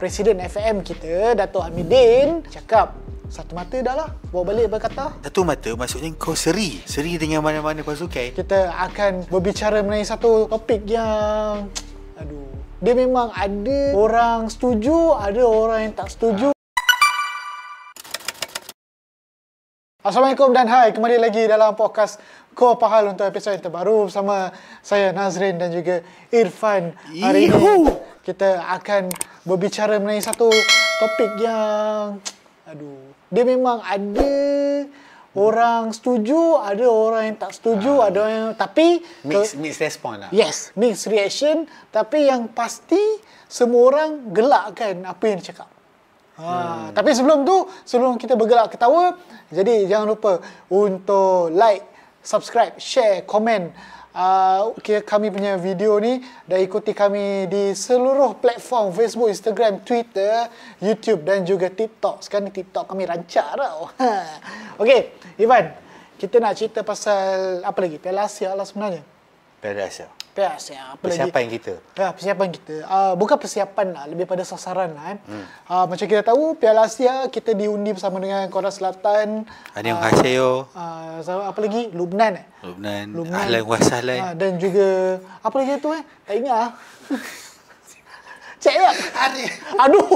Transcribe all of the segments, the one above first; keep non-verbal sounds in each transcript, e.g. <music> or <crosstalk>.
Presiden FM kita, Dato' Amidin cakap satu mata dah lah Bawa balik berkata Satu mata maksudnya kau seri Seri dengan mana-mana pasukan Kita akan berbicara mengenai satu topik yang Aduh Dia memang ada orang setuju Ada orang yang tak setuju Assalamualaikum dan hai kembali lagi dalam podcast Ko Pahal untuk episod yang terbaru bersama saya Nazrin dan juga Irfan Iyuh. hari ini kita akan berbicara mengenai satu topik yang aduh dia memang ada orang setuju ada orang yang tak setuju uh, ada yang tapi mixed mix response lah. yes mixed reaction tapi yang pasti semua orang gelak kan apa yang dia cakap Ha, hmm. Tapi sebelum tu, sebelum kita bergelak ketawa, jadi jangan lupa untuk like, subscribe, share, komen uh, kami punya video ni dan ikuti kami di seluruh platform Facebook, Instagram, Twitter, YouTube dan juga TikTok. Sekarang ni TikTok kami rancak tau. <laughs> Okey, Ivan, kita nak cerita pasal apa lagi? Piala Asia lah sebenarnya. Piala Asia persiapan, eh, persiapan lagi? kita. Ya, persiapan kita. Uh, bukan persiapan lah, lebih pada sasaran lah. Eh. Hmm. Uh, macam kita tahu, Piala Asia kita diundi bersama dengan Korea Selatan. Ada yang uh, yo. Uh, apa lagi? Lubnan. Eh? Lubnan. Lubnan. Ahlan kuasa lain. Uh, eh. ah, dan juga, apa lagi tu eh? Tak ingat lah. <laughs> Cik eh? Aduh.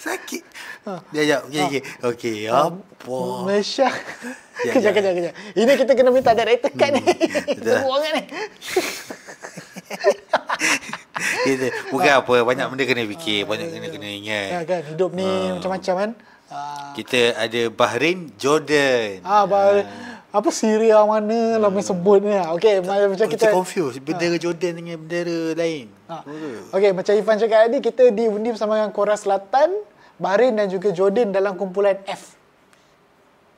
Sakit. Ya, ya. Okey, okey. Okey, ah. apa? Mesyah. Ya, kejap, ya. kejap, kejap. Ini kita kena minta director kan ni. Ruangan hmm, lah. <laughs> ni. <laughs> Kita bukan ah. apa banyak benda kena fikir, ah, banyak ya, kena ya, kena ya. ingat. Ya, kan, hidup ni hmm. macam-macam kan. Kita ada Bahrain, Jordan. Ah, Bahrain. Hmm. Apa Syria mana lah, hmm. lah yang sebut ni. Lah. Okay, tak, macam kita... Kita confused. Bendera ha. Jordan dengan bendera lain. Ha. Okay, macam Ifan cakap tadi, kita diundi bersama dengan Korea Selatan, Barin dan juga Jordan dalam kumpulan F.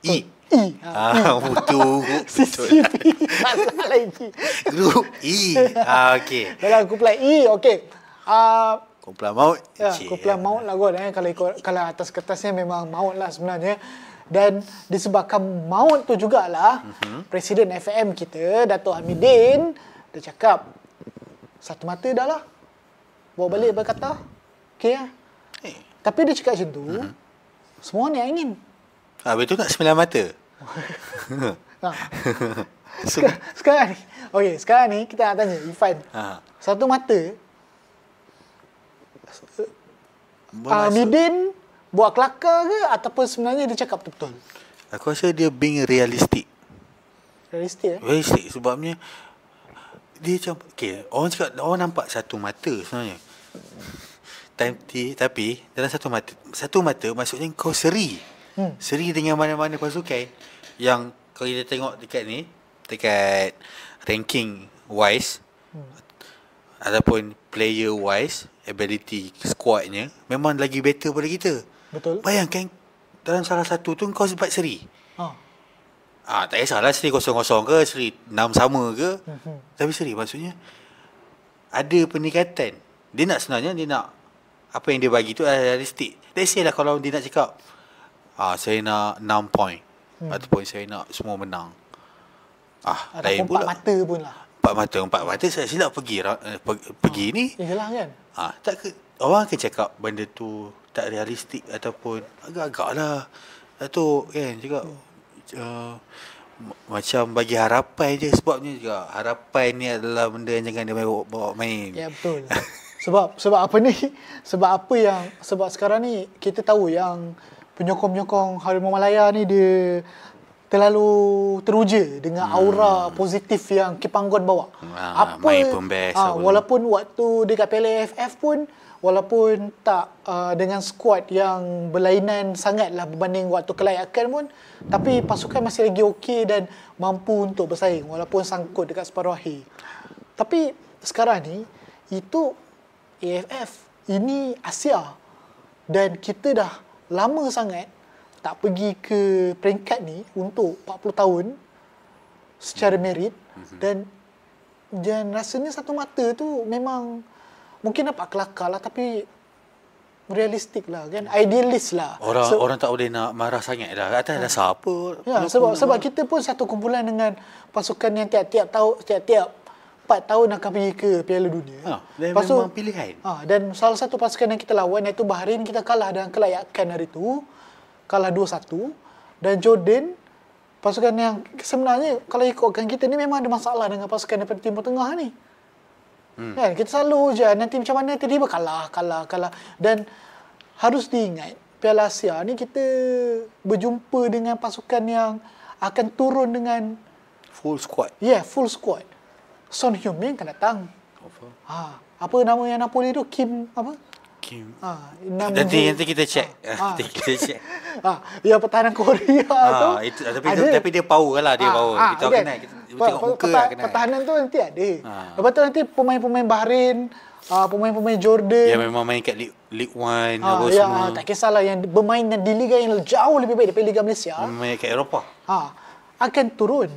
E. E. ah, <laughs> <laughs> e. Butuh. Sisi B. lagi. <laughs> Group E. Ah, okay. Dalam kumpulan E. Okay. Uh, ah, kumpulan maut. Ya, yeah, kumpulan maut lah kot. Eh. Kalau, ikut, kalau atas kertasnya memang maut lah sebenarnya. Dan disebabkan maut tu jugalah, uh-huh. Presiden FM kita, Dato' Hamidin, dia cakap, satu mata dah lah. Bawa balik berkata. Okay lah. Ya? Eh. Tapi dia cakap macam tu, uh-huh. semua orang yang ingin. Ah, tu tak sembilan mata? <laughs> Sekar- sekarang ni, okay, sekarang ni kita nak tanya Ifan. uh Satu mata, uh, ah, Midin buat kelakar ke ataupun sebenarnya dia cakap betul-betul? Aku rasa dia being realistik. Realistik. eh? Realistic sebabnya dia macam, okay, orang cakap, orang nampak satu mata sebenarnya tapi, tapi dalam satu mata satu mata maksudnya kau seri hmm. seri dengan mana-mana pasukan yang kau kita tengok dekat ni dekat ranking wise hmm. ataupun player wise ability squadnya memang lagi better pada kita betul bayangkan dalam salah satu tu kau sempat seri oh. ah tak kisahlah seri kosong-kosong ke seri enam sama ke hmm. hmm. tapi seri maksudnya ada peningkatan dia nak sebenarnya dia nak apa yang dia bagi tu adalah realistik. Let's say lah kalau dia nak cakap, ah, saya nak 6 point. Hmm. Ataupun saya nak semua menang. Ah, Ada ah, lain pula. mata pun lah. Empat mata, empat mata saya silap pergi ra, eh, ah, pergi ha, ni. Yalah kan. Ah, tak ke, orang akan cakap benda tu tak realistik ataupun agak-agak lah. itu kan cakap hmm. uh, macam bagi harapan je sebabnya juga harapan ni adalah benda yang jangan dia bawa main. Ya betul. <laughs> sebab sebab apa ni <laughs> sebab apa yang sebab sekarang ni kita tahu yang penyokong-penyokong Harimau Malaya ni dia terlalu teruja dengan hmm. aura hmm. positif yang Kipanggon bawa. Ah, apa best ah, walaupun waktu dekat Piala AFF pun walaupun tak uh, dengan skuad yang berlainan sangatlah berbanding waktu kelayakan pun tapi pasukan masih lagi okey dan mampu untuk bersaing walaupun sangkut dekat separuh akhir. Tapi sekarang ni itu AFF. Ini Asia. Dan kita dah lama sangat tak pergi ke peringkat ni untuk 40 tahun secara merit. Mhm. Dan, dan rasanya satu mata tu memang mungkin dapat kelakar lah tapi realistik lah kan idealist lah orang so, orang tak boleh nak marah sangat dah atas dah ah. siapa ya, sebab sebab kita pun satu kumpulan dengan pasukan yang tiap-tiap tahu tiap-tiap 4 tahun akan pergi ke Piala Dunia. Ha, dan Pasu, memang pilihan. Ha, ah, dan salah satu pasukan yang kita lawan iaitu Bahrain kita kalah dengan kelayakan hari itu. Kalah 2-1. Dan Jordan, pasukan yang sebenarnya kalau ikutkan kita ni memang ada masalah dengan pasukan daripada Timur Tengah ni. Hmm. Kan? Kita selalu je nanti macam mana tiba-tiba kalah, kalah, kalah. Dan harus diingat Piala Asia ni kita berjumpa dengan pasukan yang akan turun dengan full squad. Yeah, full squad. Son Heung-min akan datang. Ha, apa nama yang Napoli tu? Kim apa? Kim. Ha, nama nanti nanti kita check. Ha. ha. <laughs> kita check. Ha, ya pertahanan Korea ha, tu. Ha, tapi tapi dia power lah dia ah, power. Ha, kita okay. kenal kita, tengok muka lah, kenal. Pertahanan tu nanti ada. Ha. Lepas tu nanti pemain-pemain Bahrain Uh, pemain-pemain Jordan Ya memang main kat League, League One uh, apa ya, semua. Tak kisahlah yang bermain di Liga yang jauh lebih baik daripada Liga Malaysia Main kat Eropah ha, Akan turun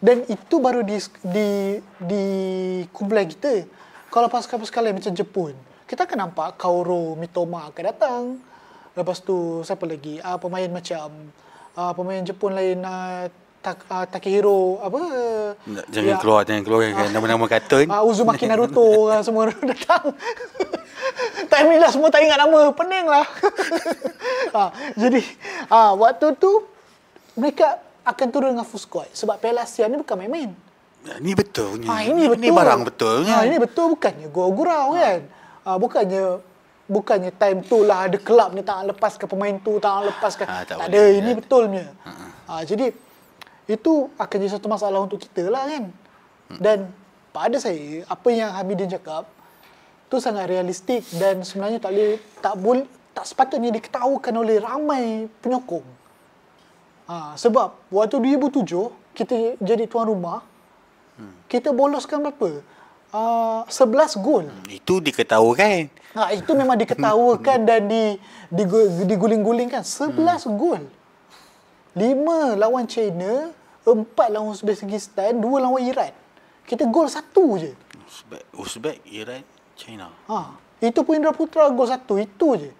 dan itu baru di di di kumpulan kita kalau pasukan-pasukan lain macam Jepun kita akan nampak Kaoru Mitoma akan datang lepas tu siapa lagi Ah pemain macam uh, pemain Jepun lain uh, ah, tak, uh, ah, Takehiro apa jangan ya. keluar jangan keluar uh, nama-nama katun uh, Uzumaki Naruto uh, <laughs> semua datang <laughs> Time lah semua tak ingat nama pening lah uh, <laughs> jadi uh, waktu tu mereka akan turun dengan full squad sebab Piala ni bukan main-main. Ya, ini betulnya. Ha, ini betul. Ini barang betulnya. ha, ini betul bukannya Gua gurau ha. Ah. kan. Ha, bukannya bukannya time tu lah ada kelab ni tak nak lepaskan pemain tu tak nak lepaskan. Ha, tak, tak ada ya. ini betulnya. Ha. ha. jadi itu akan jadi satu masalah untuk kita lah kan. Hmm. Dan pada saya apa yang Hamidin cakap tu sangat realistik dan sebenarnya tak boleh tak boleh tak sepatutnya diketahukan oleh ramai penyokong. Ha, sebab waktu 2007 kita jadi tuan rumah, hmm. kita boloskan berapa? Uh, ha, 11 gol. Hmm, itu diketahukan. Ha, itu memang diketahukan <laughs> dan di, diguling-gulingkan. 11 hmm. gol. 5 lawan China, 4 lawan Uzbekistan, 2 lawan Iran. Kita gol satu je. Uzbek, Uzbek Iran, China. Ha, itu pun Indra Putra gol satu. Itu je.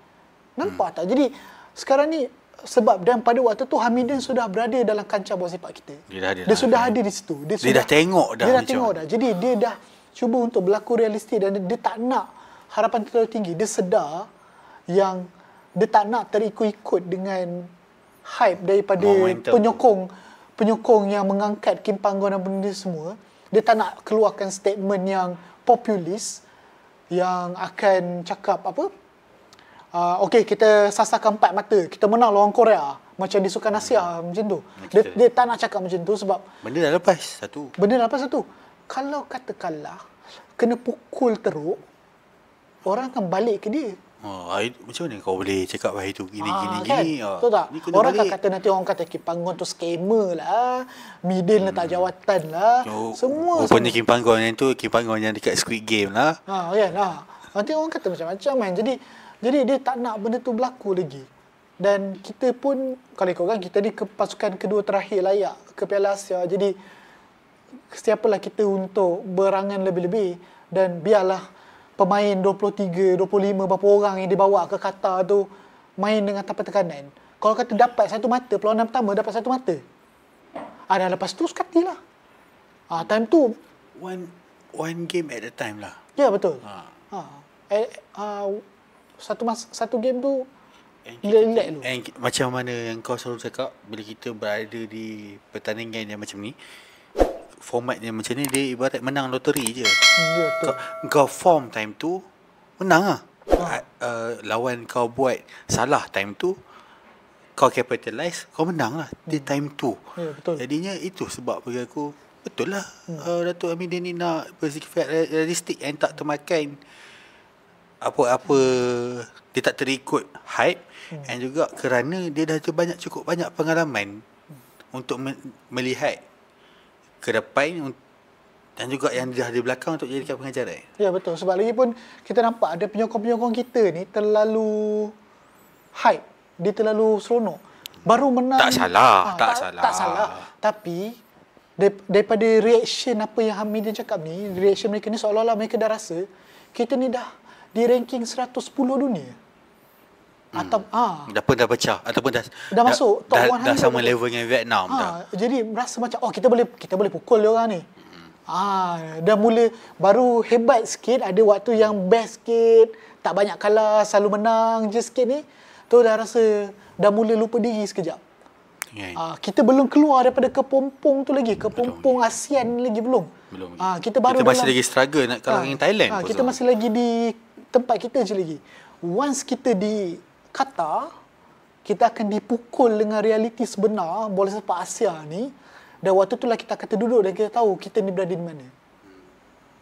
Nampak hmm. tak? Jadi sekarang ni sebab dan pada waktu tu Hamidin sudah berada dalam kancah bola sepak kita. Dia, dah, dia, dia dah sudah hadir di situ. Dia, dia sudah, dah tengok dah. Dia dah tengok dah. Jadi dia dah cuba untuk berlaku realistik dan dia, dia tak nak harapan terlalu tinggi. Dia sedar yang dia tak nak terikut-ikut dengan hype daripada Momentum. penyokong penyokong yang mengangkat Kim Panggon dan benda semua. Dia tak nak keluarkan statement yang populis yang akan cakap apa uh, okey kita sasarkan empat mata kita menang lawan Korea macam di Sukan Asia hmm. Ah, macam tu dia, dia tak nak cakap macam tu sebab benda dah lepas satu benda dah lepas satu kalau kata kalah kena pukul teruk orang akan balik ke dia Oh, air, macam mana kau boleh cakap bahaya tu gini ah, gini kan? gini? Ah, oh, tak? orang akan kata nanti orang kata Kimpanggon tu scammer lah. Middle hmm. letak jawatan lah. Oh, semua. Rupanya Kimpanggon yang tu Kimpanggon yang dekat Squid Game lah. Ha, ah, kan? Ah. Nanti orang kata macam-macam main Jadi jadi dia tak nak benda tu berlaku lagi. Dan kita pun kalau ikut kan kita ni ke pasukan kedua terakhir layak ke Piala Asia. Jadi siapalah kita untuk berangan lebih-lebih dan biarlah pemain 23, 25 berapa orang yang dibawa ke Qatar tu main dengan tanpa tekanan. Kalau kata dapat satu mata, peluang pertama dapat satu mata. Ada ah, lepas tu sekatilah. Ah time tu one one game at a time lah. Ya yeah, betul. Ha. Ah. Ah. Eh, ah, satu mas satu game tu relax tu. And, macam mana yang kau selalu cakap bila kita berada di pertandingan yang macam ni format yang macam ni dia ibarat menang loteri je. Ya Kau, kau form time tu menang ah. Ha. Uh, lawan kau buat salah time tu kau capitalize kau menang lah hmm. di time tu. Ya Jadinya itu sebab bagi aku betul lah hmm. uh, Datuk Amidin ni nak bersikap realistik yang tak termakan apa-apa dia tak terikut hype hmm. and juga kerana dia dah cukup banyak cukup banyak pengalaman hmm. untuk me- melihat ke depan dan juga yang dah di belakang untuk jadikan eh. Ya betul sebab lagi pun kita nampak ada penyokong-penyokong kita ni terlalu hype, dia terlalu seronok. Baru menang tak salah, ha, tak, tak salah. Tak salah. Tapi daripada reaction apa yang dia cakap ni, reaction mereka ni seolah-olah mereka dah rasa kita ni dah di ranking 110 dunia. Atau hmm. ah dah pun dah pecah ataupun dah dah masuk dah, 100 dah, sama dah. level dengan Vietnam ah, dah. Jadi rasa macam oh kita boleh kita boleh pukul dia orang ni. Hmm. Ah dah mula baru hebat sikit ada waktu yang best sikit, tak banyak kalah, selalu menang je sikit ni. Tu dah rasa dah mula lupa diri sekejap. Yeah. Ya, ya. kita belum keluar daripada kepompong tu lagi, kepompong ASEAN lagi belum. belum. Ah, kita baru kita masih dalam, lagi struggle nak kalah ah, dengan Thailand. Ah, kita so. masih lagi di tempat kita je lagi. Once kita di kata, kita akan dipukul dengan realiti sebenar bola sepak Asia ni dan waktu itulah kita akan terduduk dan kita tahu kita ni berada di mana.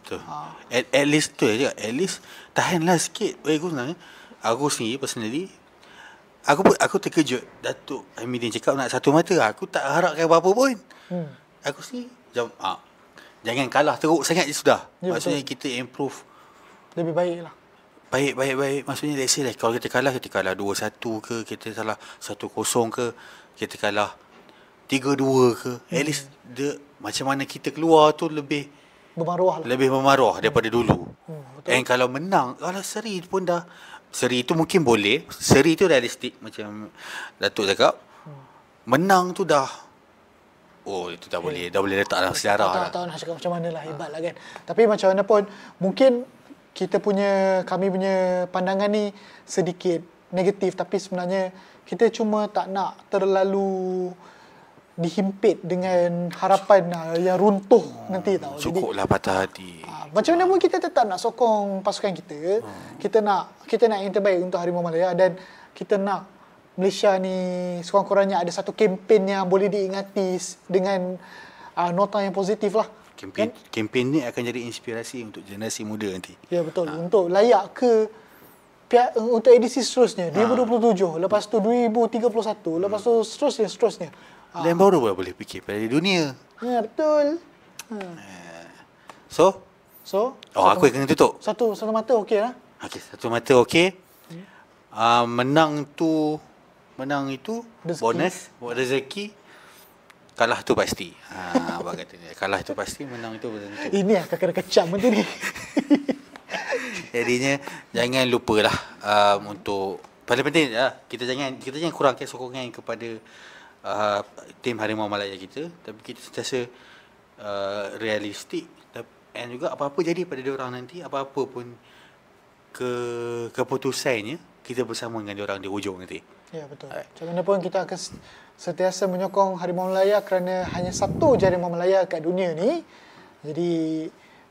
Ha. At, at least tu aja. At least tahanlah sikit. Baik aku sebenarnya. Aku sendiri personally. Aku pun, aku terkejut. Datuk Hamidin cakap nak satu mata. Aku tak harapkan apa-apa pun. Hmm. Aku sendiri. Jam, ha. Ah, jangan kalah teruk sangat je sudah. Ya, Maksudnya betul. kita improve. Lebih baik lah baik baik baik maksudnya let's say lah kalau kita kalah kita kalah 2-1 ke kita salah 1-0 ke kita kalah 3-2 ke hmm. least the, macam mana kita keluar tu lebih bermaruah lah. lebih bermaruah hmm. daripada dulu hmm, and kalau menang kalau seri pun dah seri tu mungkin boleh seri tu realistik macam Datuk cakap hmm. menang tu dah Oh itu dah boleh yeah. Dah boleh letak dalam sejarah Tak tahu lah. nak cakap macam mana lah Hebat lah kan Tapi macam mana pun Mungkin kita punya kami punya pandangan ni sedikit negatif tapi sebenarnya kita cuma tak nak terlalu dihimpit dengan harapan ah, yang runtuh hmm, nanti tau. Cukuplah patah hati. Ha, macam mana pun kita tetap nak sokong pasukan kita. Hmm. Kita nak kita nak yang terbaik untuk Harimau Malaya dan kita nak Malaysia ni sekurang-kurangnya ada satu kempen yang boleh diingati dengan uh, nota yang positif lah kempen kan? kempen ni akan jadi inspirasi untuk generasi muda nanti. Ya betul. Ha. Untuk layak ke pihak, untuk edisi seterusnya ha. 2027, lepas tu 2031, hmm. lepas tu seterusnya seterusnya. Ha. Dan ah. baru boleh fikir pada dunia. Ya betul. Ha. So So oh aku yang kena tutup. Satu satu mata okey lah. Okey, satu mata okey. Hmm. Uh, menang tu menang itu rezeki. bonus, rezeki kalah tu pasti. Ha abang kata ni. Kalah tu pasti, menang tu betul. Ini yang kena kecam benda ni. <laughs> Jadinya jangan lupalah um, untuk paling penting lah, kita jangan kita jangan kurangkan sokongan kepada uh, tim Harimau Malaya kita tapi kita sentiasa uh, realistik dan juga apa-apa jadi pada dia orang nanti apa-apa pun ke keputusannya kita bersama dengan orang di hujung nanti. Ya betul. Macam mana pun kita akan sentiasa menyokong Harimau Melaya kerana hanya satu je Harimau Melaya kat dunia ni. Jadi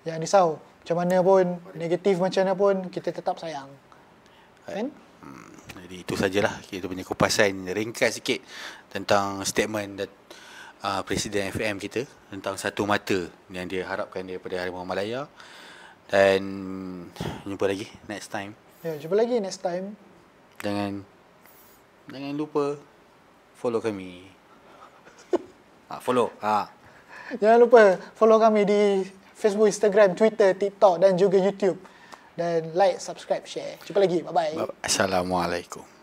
yang risau macam mana pun negatif macam mana pun kita tetap sayang. Kan? Hmm, jadi itu sajalah kita punya kupasan ringkas sikit tentang statement dan uh, Presiden FM kita tentang satu mata yang dia harapkan daripada Harimau Malaya dan jumpa lagi next time. Ya, jumpa lagi next time. Jangan Jangan lupa Follow kami ha, <laughs> Follow ha. Jangan lupa Follow kami di Facebook, Instagram, Twitter, TikTok Dan juga YouTube Dan like, subscribe, share Jumpa lagi Bye-bye Assalamualaikum